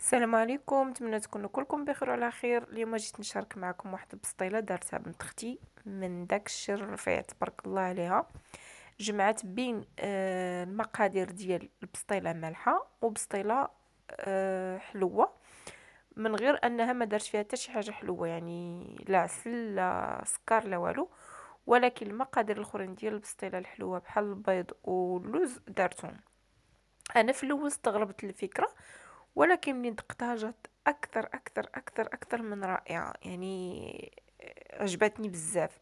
السلام عليكم نتمنى تكونوا كلكم بخير وعلى خير اليوم جيت نشارك معكم واحد البسطيله دارتها بنت اختي من داك الشر الرفيع تبارك الله عليها جمعت بين آه، المقادير ديال البسطيله مالحه وبسطيله آه، حلوه من غير انها ما دارت فيها حتى شي حاجه حلوه يعني لا عسل لا سكر لا والو ولكن المقادير الاخرين ديال البسطيله الحلوه بحال البيض واللوز دارتهم انا في الاول استغربت الفكره ولكن من دقتها جات أكثر أكثر أكثر أكثر من رائعة يعني آه، عجبتني بزاف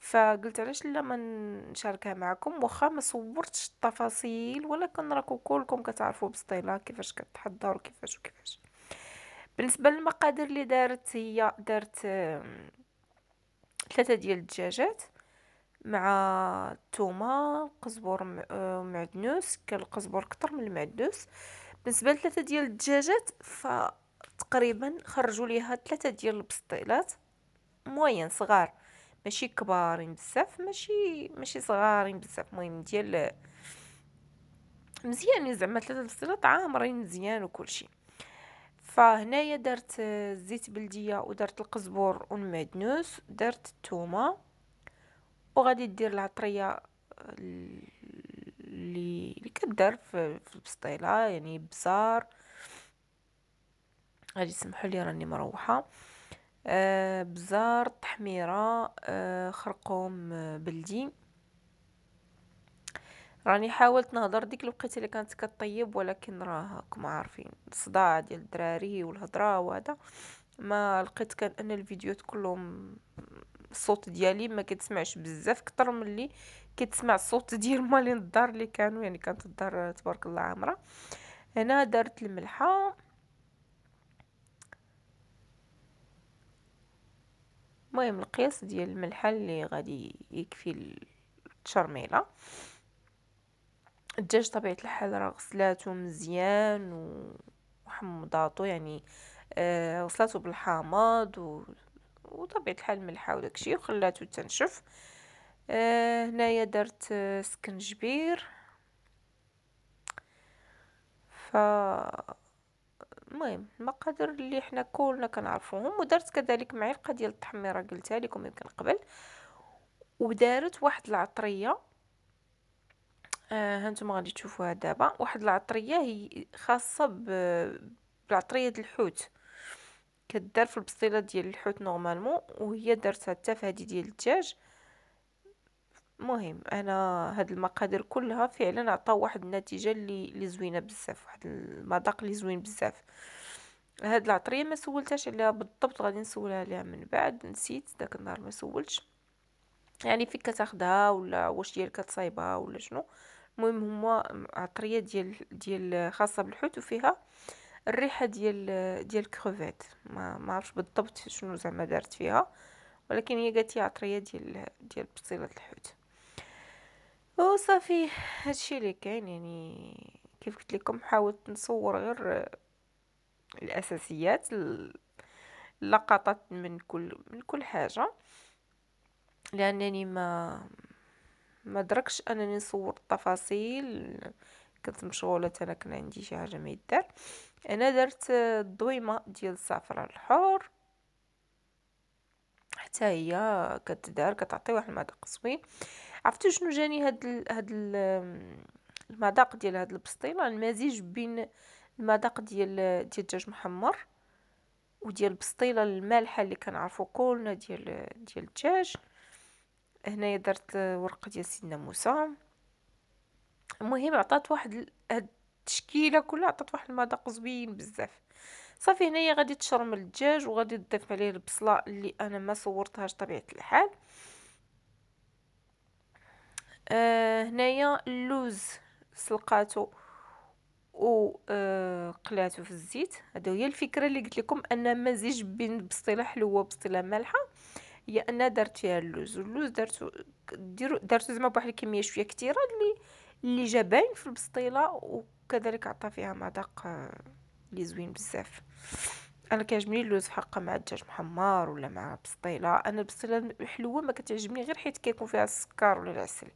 فقلت علاش لا ما نشاركها معكم واخا ما صورتش التفاصيل ولكن راكم كلكم كتعرفوا بسطيله كيفاش كتحضر وكيفاش وكيفاش بالنسبه للمقادير اللي دارت هي دارت ثلاثه ديال الدجاجات مع الثومه قزبر آه، معدنوس كالقزبر كتر من المعدنوس بالنسبه لثلاثه ديال الدجاجات فتقريبا خرجوا ليها ثلاثه ديال البسطيلات موين صغار ماشي كبارين بزاف ماشي ماشي صغارين بزاف المهم ديال مزيان زعما ثلاثه البسطيلات عامرين مزيان وكلشي فهنايا درت زيت بلديه ودرت القزبر والمعدنوس درت الثومه وغادي دير العطريه اللي اللي كدار في البسطيله يعني بزار غادي تسمحوا لي راني مروحه آه، بزار تحميره آه، خرقوم آه، بلدي راني حاولت نهضر ديك الوقيته اللي كانت كطيب ولكن راه راكم عارفين الصداع ديال الدراري والهضره وهذا ما لقيت كان ان الفيديوهات كلهم الصوت ديالي ما كتسمعش بزاف كتر من اللي كتسمع الصوت ديال مالين الدار اللي كانوا يعني كانت الدار تبارك الله عامره هنا درت الملحه المهم القياس ديال الملحه اللي غادي يكفي التشرميله الدجاج طبيعه الحال راه غسلاته مزيان وحمضاتو يعني آه غسلاتو بالحامض و وطبيعة الحال الملحة وداكشي وخلاتو تنشف آه هنايا درت آه، سكنجبير ف المهم المقادير اللي حنا كلنا كنعرفوهم ودرت كذلك معلقه ديال التحميره قلتها لكم يمكن قبل ودارت واحد العطريه آه هانتوما غادي تشوفوها دابا واحد العطريه هي خاصه بالعطريه ديال الحوت كدار في البصيله ديال الحوت نورمالمون وهي دارتها حتى في هذه ديال الدجاج مهم انا هاد المقادير كلها فعلا عطاو واحد النتيجه اللي زوينه بزاف واحد المذاق اللي زوين بزاف هاد العطريه ما سولتهاش عليها بالضبط غادي نسولها عليها من بعد نسيت داك النهار ما سولتش يعني فين كتاخدها ولا واش ديال كتصايبها ولا شنو المهم هما عطريه ديال ديال خاصه بالحوت وفيها الريحه ديال ديال الكروفيت ما ما عرفش بالضبط شنو زعما دارت فيها ولكن هي قالت لي عطريه ديال ديال بصيله الحوت وصافي هادشي اللي كاين يعني كيف قلت لكم حاولت نصور غير الاساسيات اللقطات من كل من كل حاجه لانني ما ما دركش انني نصور التفاصيل كنت مشغوله انا كان عندي شي حاجه ما يدار انا درت الضويمه ديال الزعفران الحر حتى هي كتدار كتعطي واحد المذاق زوين عرفتوا شنو جاني هاد الـ هاد الـ المذاق ديال هاد البسطيله المزيج بين المذاق ديال ديال الدجاج محمر وديال البسطيله المالحه اللي كنعرفو كلنا ديال ديال الدجاج هنايا درت ورقه ديال سيدنا موسى المهم عطات واحد هاد التشكيله كلها عطات واحد المذاق زوين بزاف صافي هنايا غادي تشرم الدجاج وغادي تضيف عليه البصله اللي انا ما صورتهاش طبيعه الحال آه هنايا اللوز سلقاتو وقلاته آه، في الزيت هذا هي الفكره اللي قلت لكم ان مزيج بين بصله حلوه وبصله مالحه هي ان درت فيها اللوز واللوز درتو ديرو درتو زعما بواحد الكميه شويه كثيره اللي اللي جا باين في البسطيله وكذلك عطى فيها مذاق آه، لي زوين بزاف انا كيعجبني اللوز حقا مع الدجاج محمر ولا مع بسطيله انا البسطيله الحلوه ما كتعجبني غير حيت كيكون فيها السكر ولا العسل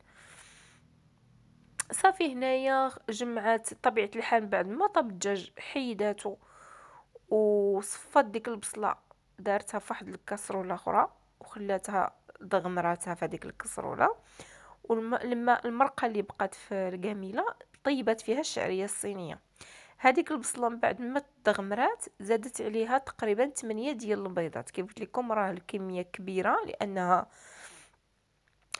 صافي هنايا جمعات طبيعه الحال بعد ما طاب الدجاج حيداتو وصفات ديك البصله دارتها في واحد الكاسروله اخرى وخلاتها دغمراتها في هذيك الكسروله ولما المرقه اللي بقات في الكاميله طيبات فيها الشعرية الصينية هذيك البصله من بعد ما تغمرات زادت عليها تقريبا 8 ديال البيضات كيف قلت لكم راه الكميه كبيره لانها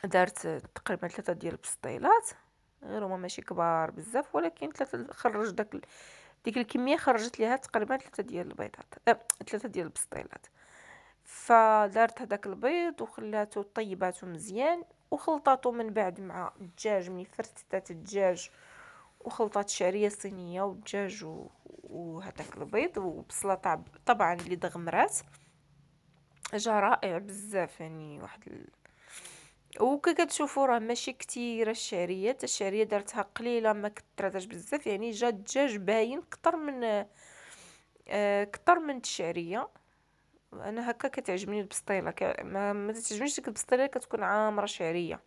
دارت تقريبا 3 ديال البسطيلات غير هما ماشي كبار بزاف ولكن ثلاثه خرج داك ديك الكميه خرجت ليها تقريبا 3 ديال البيضات 3 أه، ديال البسطيلات فدارت هذاك البيض وخلاتو طيباتو مزيان وخلطاتو من بعد مع الدجاج ملي فرتتات الدجاج وخلطات شعريه صينيه ودجاج وهذاك البيض وبصله طبعا اللي دغمرات جا رائع بزاف يعني واحد ال... وكي كتشوفوا راه ماشي كثيره الشعريه الشعريه درتها قليله ما كثرتش بزاف يعني جا الدجاج باين كتر من آه، كتر من الشعريه انا هكا كتعجبني البسطيله ك... ما, ما تعجبنيش ديك البسطيله كتكون عامره شعريه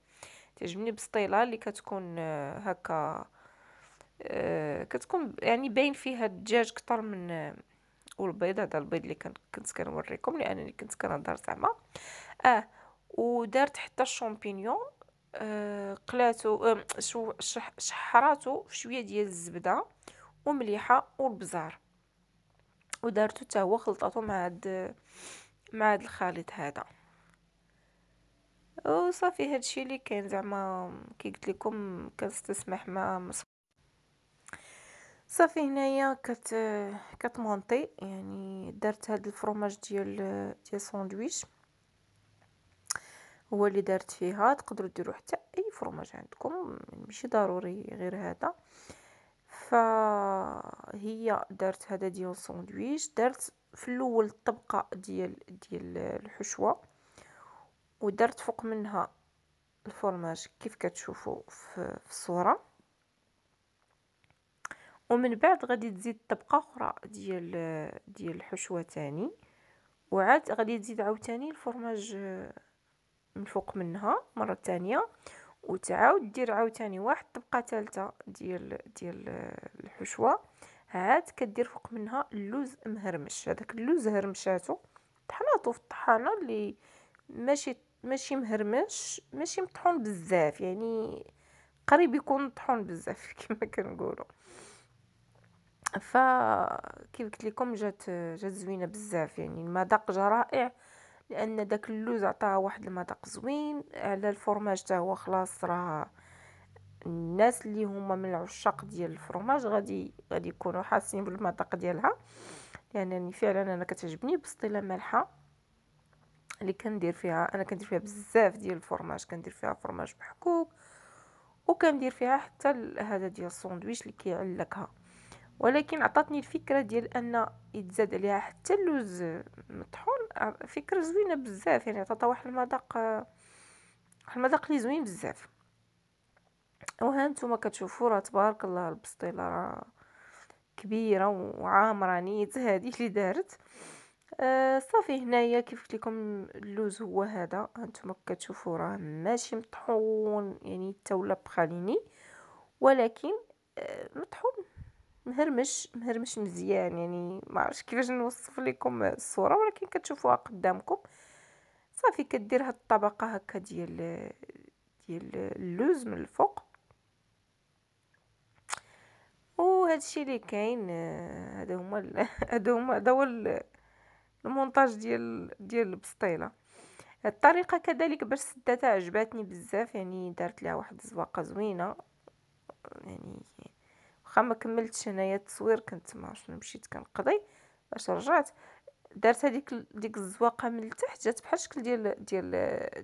تعجبني البسطيله اللي كتكون آه، هكا آه، كتكون يعني باين فيها الدجاج كتر من والبيض آه، هذا البيض اللي كنت كنوريكم لانني كنت كنهضر زعما اه ودارت حتى الشامبينيون آه قلاتو آه، شو شحراتو شويه ديال الزبده ومليحه والبزار ودارتو حتى هو خلطاتو مع هاد مع هاد الخليط هذا وصافي هادشي اللي كاين زعما كي قلت لكم كنستسمح ما صافي هنايا كت كتمونطي يعني درت هاد الفرماج ديال ديال ساندويتش هو اللي درت فيها تقدروا ديروا حتى اي فرماج عندكم ماشي ضروري غير هذا فهي درت هذا ديال ساندويتش درت في الاول الطبقه ديال ديال الحشوه ودرت فوق منها الفرماج كيف كتشوفوا في الصوره ومن بعد غادي تزيد طبقه اخرى ديال ديال الحشوه تاني وعاد غادي تزيد عاوتاني الفرماج من فوق منها مره تانية وتعاود دير عاوتاني واحد طبقه ثالثه ديال ديال الحشوه عاد كدير فوق منها اللوز مهرمش هذاك اللوز هرمشاتو طحناتو في الطحانه اللي ماشي ماشي مهرمش ماشي مطحون بزاف يعني قريب يكون مطحون بزاف كما كنقولوا فكيف قلت لكم جات جات زوينه بزاف يعني المذاق جا رائع لان داك اللوز عطاها واحد المذاق زوين على الفرماج حتى هو خلاص راه الناس اللي هما من العشاق ديال الفرماج غادي غادي يكونوا حاسين بالمذاق ديالها لانني يعني فعلا انا كتعجبني بسطيله مالحه اللي كندير فيها انا كندير فيها بزاف ديال الفرماج كندير فيها فرماج محكوك وكندير فيها حتى هذا ديال الساندويتش اللي كيعلقها ولكن عطاتني الفكره ديال ان يتزاد عليها حتى اللوز مطحون فكره زوينه بزاف يعني عطاتها واحد المذاق واحد المذاق لي زوين بزاف وها نتوما كتشوفوا راه تبارك الله البسطيله راه كبيره وعامره نيت هذه اللي دارت آه، صافي هنايا كيف قلت لكم اللوز هو هذا هانتوما كتشوفوا راه ماشي مطحون يعني حتى ولا بخاليني ولكن آه، مطحون مهرمش مهرمش مزيان يعني ما عرفتش كيفاش نوصف لكم الصوره ولكن كتشوفوها قدامكم صافي كدير هاد الطبقه هكا ديال ديال اللوز من الفوق وهذا الشيء اللي كاين هذا هما هذا هما هذا هو المونتاج ديال ديال البسطيله الطريقه كذلك باش سداتها عجباتني بزاف يعني دارت لها واحد الزواقه زوينه يعني واخا ما كملتش هنايا التصوير كنت ما شنو مشيت كنقضي باش رجعت درت هذيك ديك الزواقه من التحت جات بحال الشكل ديال ديال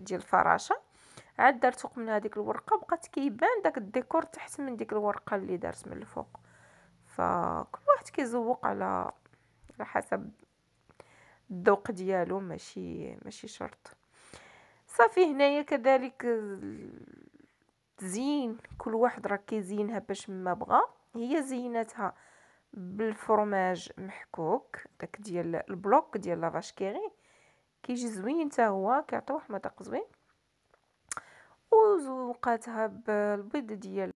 ديال الفراشه عاد درت فوق منها هذيك الورقه بقات كيبان داك الديكور تحت من ديك الورقه اللي دارت من الفوق فكل واحد كيزوق على على حسب الذوق ديالو ماشي ماشي شرط صافي هنايا كذلك تزيين كل واحد راه كيزينها باش ما بغا هي زينتها بالفرماج محكوك داك ديال البلوك ديال لافاش كيري كيجي زوين حتى هو كيعطي واحد المذاق زوين وزوقاتها بالبيض ديال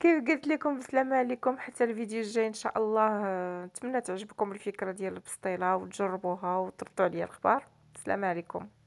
كيف قلت لكم بسلامة عليكم حتى الفيديو الجاي ان شاء الله آه، نتمنى تعجبكم الفكره ديال البسطيله وتجربوها وتردوا عليا الخبار بسلامة عليكم